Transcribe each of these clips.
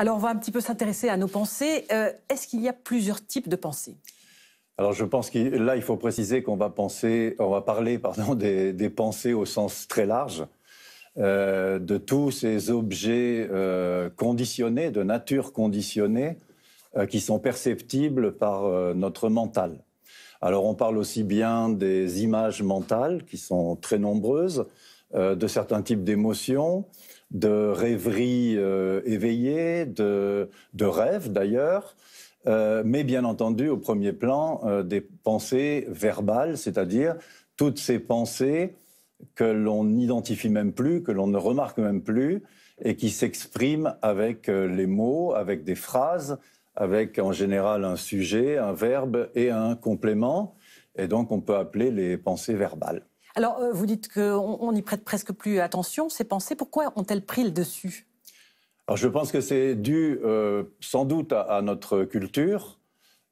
Alors, on va un petit peu s'intéresser à nos pensées. Euh, est-ce qu'il y a plusieurs types de pensées alors je pense que là, il faut préciser qu'on va, penser, on va parler pardon, des, pensées au sens très large, euh, de tous ces objets euh, conditionnés, de nature conditionnée, qui sont perceptibles par notre mental. Alors on parle aussi bien des images mentales, qui sont très nombreuses, euh, de certains types d'émotions, de rêveries euh, éveillées, de, rêves d'ailleurs. Euh, mais bien entendu au premier plan des pensées verbales, c'est-à-dire toutes ces pensées que l'on n'identifie même plus, que l'on ne remarque même plus, et qui s'expriment avec les mots, avec des phrases, avec en général un sujet, un verbe et un complément. Et donc on peut appeler les pensées verbales. Alors euh, vous dites qu'on n'y prête presque plus attention, ces pensées, pourquoi ont-elles pris le dessus Alors je pense que c'est dû euh, sans doute à, notre culture.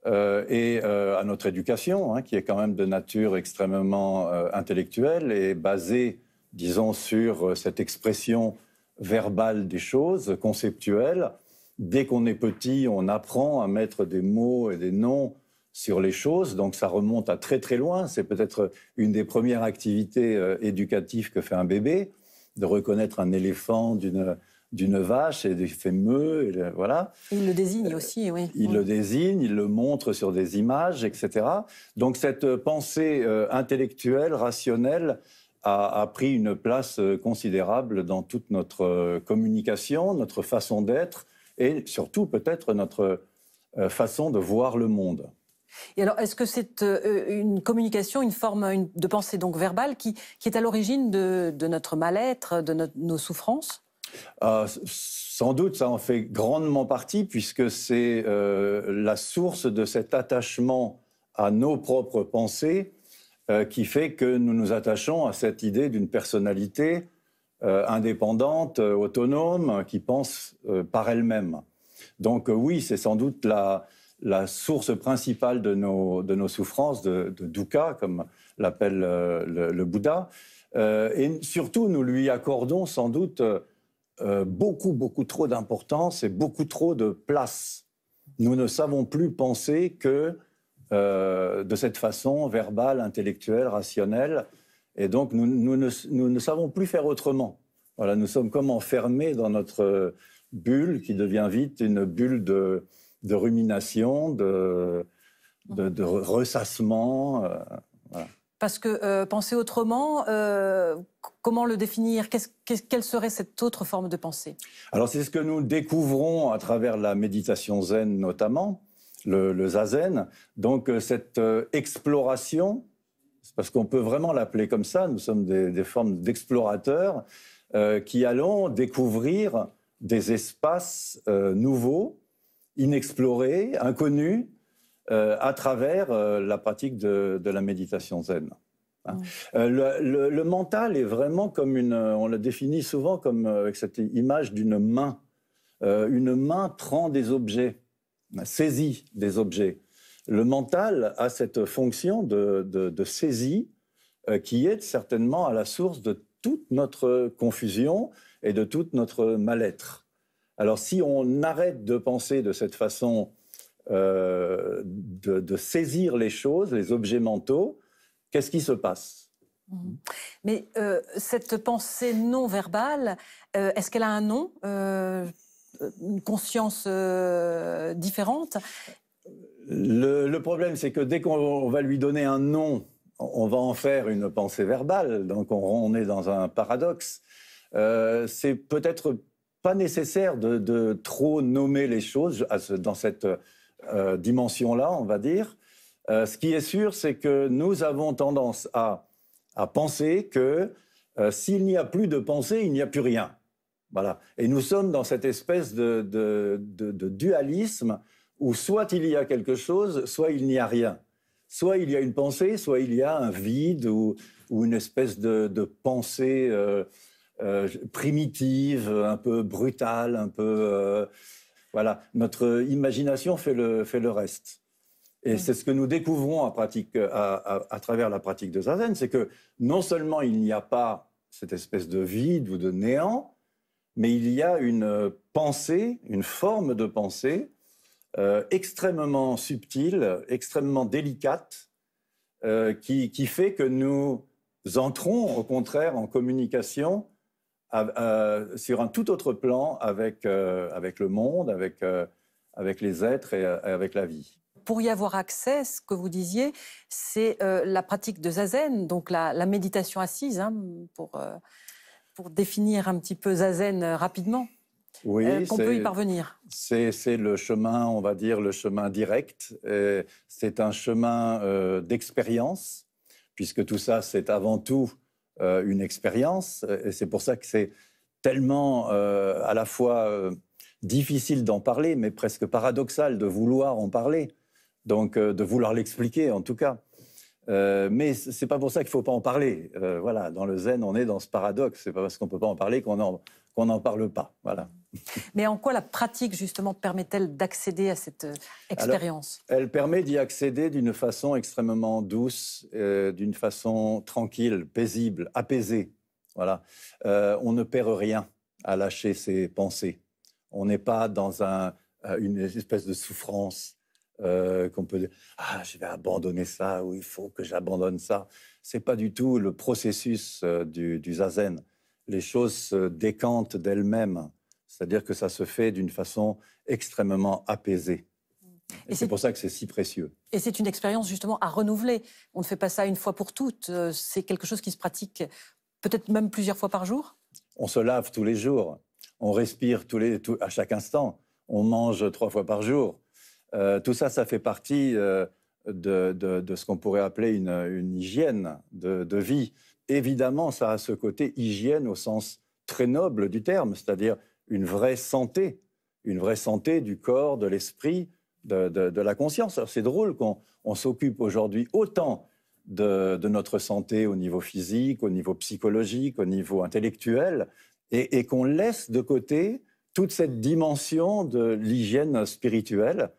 Euh, et à notre éducation, hein, qui est quand même de nature extrêmement intellectuelle et basée, disons, sur cette expression verbale des choses, conceptuelle, dès qu'on est petit, on apprend à mettre des mots et des noms sur les choses, donc ça remonte à très très loin. C'est peut-être une des premières activités euh, éducatives que fait un bébé, de reconnaître un éléphant d'une vache et de fait voilà. Il le désigne aussi, oui. Euh, il le désigne, il le montre sur des images, etc. Donc cette pensée euh, intellectuelle, rationnelle, a, pris une place considérable dans toute notre communication, notre façon d'être, et surtout peut-être notre euh, façon de voir le monde. Et alors, est-ce que c'est euh, une communication, une forme de pensée donc verbale qui, est à l'origine de, notre mal-être, de nos souffrances ah, Sans doute, ça en fait grandement partie, puisque c'est euh, la source de cet attachement à nos propres pensées qui fait que nous nous attachons à cette idée d'une personnalité euh, indépendante, euh, autonome, qui pense euh, par elle-même. Donc oui, c'est sans doute la, source principale de nos, souffrances, de, de dukkha, comme l'appelle le, Bouddha. et surtout, nous lui accordons sans doute beaucoup, beaucoup trop d'importance et beaucoup trop de place. Nous ne savons plus penser que de cette façon verbale, intellectuelle, rationnelle, et donc, nous, ne, savons plus faire autrement. Voilà, nous sommes comme enfermés dans notre bulle qui devient vite une bulle de, rumination, de, de, ressassement. Euh, Parce que euh, penser autrement, euh, comment le définir Quelle serait cette autre forme de pensée Alors c'est ce que nous découvrons à travers la méditation zen notamment, le zazen. Donc cette exploration parce qu'on peut vraiment l'appeler comme ça, nous sommes des, formes d'explorateurs euh, qui allons découvrir des espaces euh, nouveaux, inexplorés, inconnus, euh, à travers la pratique de, la méditation zen. Hein. Le, le, mental est vraiment comme une, on le définit souvent comme avec cette image d'une main. une main prend des objets, saisit des objets le mental a cette fonction de, saisie euh, qui est certainement à la source de toute notre confusion et de tout notre mal-être. Alors si on arrête de penser de cette façon, euh, de, saisir les choses, les objets mentaux, qu'est-ce qui se passe mmh. Mais euh, cette pensée non verbale, est-ce qu'elle a un nom une conscience différente le, problème, c'est que dès qu'on va lui donner un nom, on va en faire une pensée verbale, donc on, est dans un paradoxe. Euh, c'est peut-être pas nécessaire de, trop nommer les choses dans cette euh, dimension-là, on va dire. Euh, ce qui est sûr, c'est que nous avons tendance à, penser que s'il n'y a plus de pensée, il n'y a plus rien. Et nous sommes dans cette espèce de dualisme où soit il y a quelque chose, soit il n'y a rien. Soit il y a une pensée, soit il y a un vide ou, une espèce de, pensée euh, euh, primitive, un peu brutale, un peu... Euh, voilà, notre imagination fait le, reste. Et c'est ce que nous découvrons à, pratique, à travers la pratique de Zazen, c'est que non seulement il n'y a pas cette espèce de vide ou de néant, mais il y a une pensée, une forme de pensée euh, extrêmement subtile, extrêmement délicate, euh, qui, fait que nous entrons au contraire en communication sur un tout autre plan avec, euh, le monde, avec, avec les êtres et avec la vie pour y avoir accès, ce que vous disiez, c'est la pratique de zazen, donc la, méditation assise, hein, pour, définir un petit peu zazen rapidement oui, euh, peut y parvenir C'est le chemin, on va dire, le chemin direct. C'est un chemin euh, d'expérience, puisque tout ça, c'est avant tout euh, une expérience. Et c'est pour ça que c'est tellement à la fois difficile d'en parler, mais presque paradoxal de vouloir en parler, donc de vouloir l'expliquer en tout cas. Euh, mais c'est pas pour ça qu'il faut pas en parler. voilà, dans le zen, on est dans ce paradoxe. C'est pas parce qu'on peut pas en parler qu'on en, qu'on n'en parle pas. Voilà. Mais en quoi la pratique, justement, permet-elle d'accéder à cette euh, expérience Elle permet d'y accéder d'une façon extrêmement douce, euh, d'une façon tranquille, paisible, apaisée. Voilà. Euh, on ne perd rien à lâcher ses pensées. On n'est pas dans une espèce de souffrance qu'on peut dire ah je vais abandonner ça ou il faut que j'abandonne ça. C'est pas du tout le processus du zazen les choses se décantent d'elles-mêmes. C'est-à-dire que ça se fait d'une façon extrêmement apaisée. Et, c'est pour ça que c'est si précieux. Et c'est une expérience justement à renouveler. On ne fait pas ça une fois pour toutes. Euh, c'est quelque chose qui se pratique peut-être même plusieurs fois par jour. On se lave tous les jours. On respire à chaque instant. On mange trois fois par jour. Euh, tout ça, ça fait partie euh, de, ce qu'on pourrait appeler une, hygiène de vie évidemment, ça a ce côté hygiène au sens très noble du terme, c'est-à-dire une vraie santé, une vraie santé du corps, de l'esprit, de, la conscience. c'est drôle qu'on s'occupe aujourd'hui autant de, notre santé au niveau physique, au niveau psychologique, au niveau intellectuel, et, qu'on laisse de côté toute cette dimension de l'hygiène spirituelle,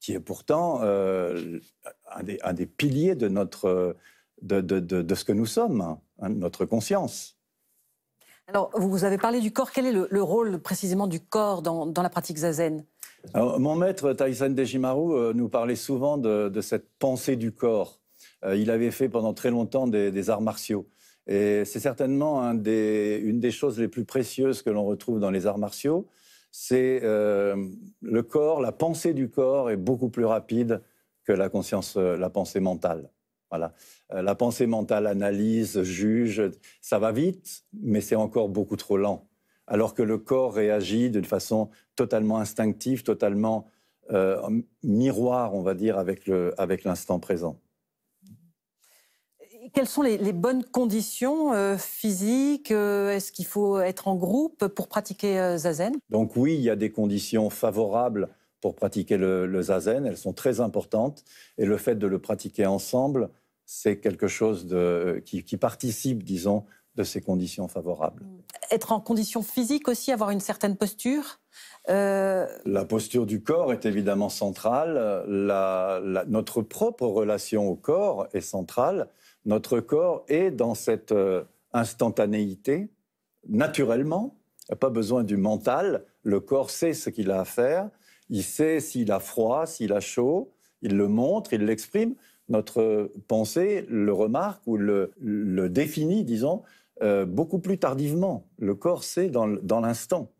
qui est pourtant euh, un, des, piliers de, de ce que nous sommes. Hein, notre conscience. Alors, vous avez parlé du corps. Quel est le, rôle précisément du corps dans, la pratique zazen Mon maître Taisen Dejimaru euh, nous parlait souvent de, cette pensée du corps. Euh, il avait fait pendant très longtemps des, arts martiaux. Et c'est certainement une des choses les plus précieuses que l'on retrouve dans les arts martiaux. C'est euh, le corps, la pensée du corps est beaucoup plus rapide que la conscience, la pensée mentale. Euh, la pensée mentale analyse, juge, ça va vite, mais c'est encore beaucoup trop lent. Alors que le corps réagit d'une façon totalement instinctive, totalement euh, miroir, on va dire, avec l'instant présent. Quelles sont les, bonnes conditions euh, physiques Est-ce qu'il faut être en groupe pour pratiquer Zazen Donc oui, il y a des conditions favorables pour pratiquer le, le, zazen. Elles sont très importantes et le fait de le pratiquer ensemble c'est quelque chose euh, qui, participe, disons, de ces conditions favorables. Être en condition physique aussi, avoir une certaine posture euh, La posture du corps est évidemment centrale, notre propre relation au corps est centrale, notre corps est dans cette euh, instantanéité, naturellement, pas besoin du mental, le corps sait ce qu'il a à faire, il sait s'il a froid, s'il a chaud, il le montre, il l'exprime notre pensée le remarque ou le, définit, disons, euh, beaucoup plus tardivement. Le corps, c'est dans l'instant.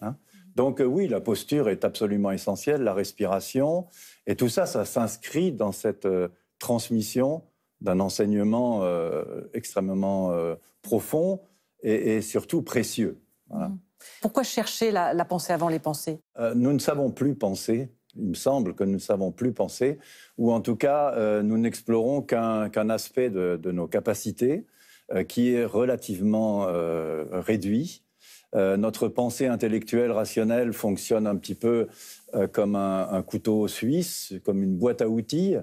Hein. Donc euh, oui, la posture est absolument essentielle, la respiration, et tout ça, ça s'inscrit dans cette euh, transmission d'un enseignement extrêmement profond et, surtout précieux. Pourquoi chercher la, pensée avant les pensées Nous ne savons plus penser il me semble que nous ne savons plus penser, ou en tout cas, euh, nous n'explorons qu'un aspect de, nos capacités euh, qui est relativement euh, réduit. notre pensée intellectuelle rationnelle fonctionne un petit peu comme un, un, couteau suisse, comme une boîte à outils.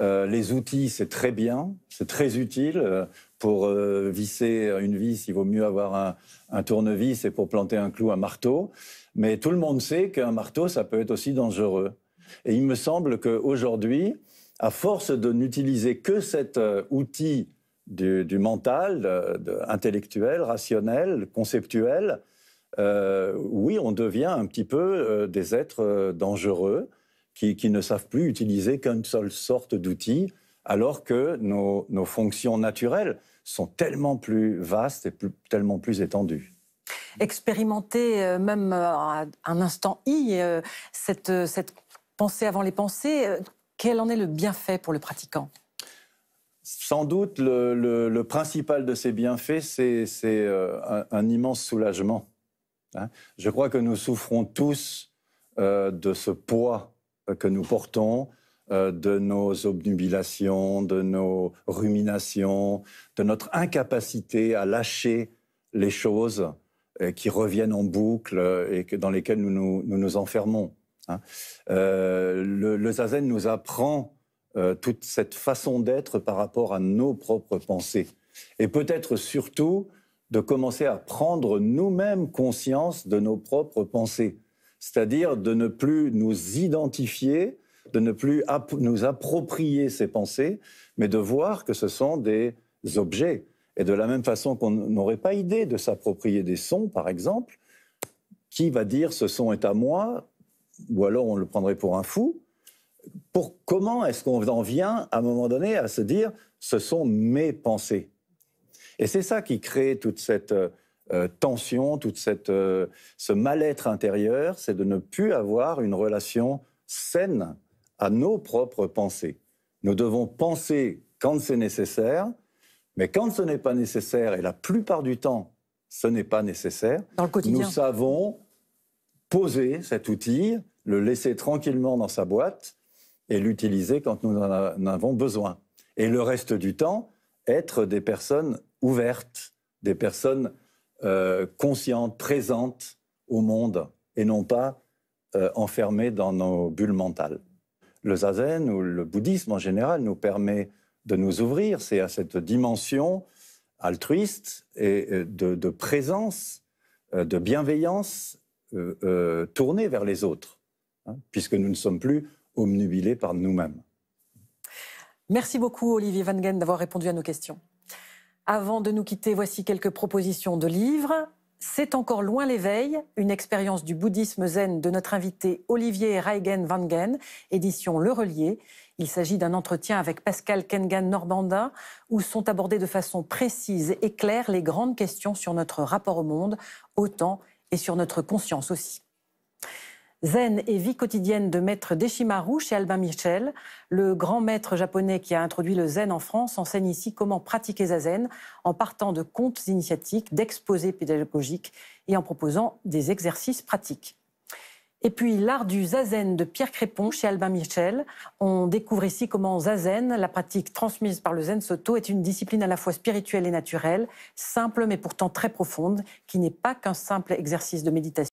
les outils, c'est très bien, c'est très utile pour euh, visser une vis, il vaut mieux avoir un, tournevis et pour planter un clou, un marteau. Mais tout le monde sait qu'un marteau, ça peut être aussi dangereux. Et il me semble qu'aujourd'hui, à force de n'utiliser que cet euh, outil du, mental, euh, intellectuel, rationnel, conceptuel, oui, on devient un petit peu des êtres dangereux qui, ne savent plus utiliser qu'une seule sorte d'outil, alors que nos fonctions naturelles, sont tellement plus vastes et tellement plus étendues expérimenter euh, même euh, un instant i euh, cette, pensée avant les pensées, quel en est le bienfait pour le pratiquant sans doute, le, principal de ces bienfaits, c'est un, immense soulagement. Hein. Je crois que nous souffrons tous de ce poids que nous portons, euh, de nos obnubilations, de nos ruminations, de notre incapacité à lâcher les choses euh, qui reviennent en boucle euh, et dans lesquelles nous nous, enfermons. Hein. le, zazen nous apprend toute cette façon d'être par rapport à nos propres pensées. Et peut-être surtout de commencer à prendre nous-mêmes conscience de nos propres pensées, c'est-à-dire de ne plus nous identifier de ne plus nous approprier ces pensées, mais de voir que ce sont des objets. Et de la même façon qu'on n'aurait pas idée de s'approprier des sons, par exemple, qui va dire ce son est à moi, ou alors on le prendrait pour un fou. Pour comment est-ce qu'on en vient à un moment donné à se dire ce sont mes pensées Et c'est ça qui crée toute cette euh, euh, tension, toute euh, ce mal-être intérieur, c'est de ne plus avoir une relation saine à nos propres pensées. Nous devons penser quand c'est nécessaire, mais quand ce n'est pas nécessaire, et la plupart du temps, ce n'est pas nécessaire, nous savons poser cet outil, le laisser tranquillement dans sa boîte et l'utiliser quand nous en avons besoin. Et le reste du temps, être des personnes ouvertes, des personnes euh, conscientes, présentes au monde, et non pas euh, enfermées dans nos bulles mentales le zazen ou le bouddhisme en général nous permet de nous ouvrir, c'est à cette dimension altruiste et euh, de, présence, euh, de bienveillance euh, tournée vers les autres, hein, puisque nous ne sommes plus omnubilés par nous-mêmes. Merci beaucoup Olivier Van d'avoir répondu à nos questions. Avant de nous quitter, voici quelques propositions de livres. C'est encore loin l'éveil, une expérience du bouddhisme zen de notre invité Olivier Reigen Vangen, édition Le Relier. Il s'agit d'un entretien avec Pascal Kengan Norbanda où sont abordées de façon précise et claire les grandes questions sur notre rapport au monde, au temps et sur notre conscience aussi. Zen et vie quotidienne de maître Deshimaru chez Albin Michel. Le grand maître japonais qui a introduit le zen en France enseigne ici comment pratiquer zazen en partant de contes initiatiques, d'exposés pédagogiques et en proposant des exercices pratiques. Et puis l'art du zazen de Pierre Crépon chez Albin Michel. On découvre ici comment zazen, la pratique transmise par le zen soto, est une discipline à la fois spirituelle et naturelle, simple mais pourtant très profonde, qui n'est pas qu'un simple exercice de méditation.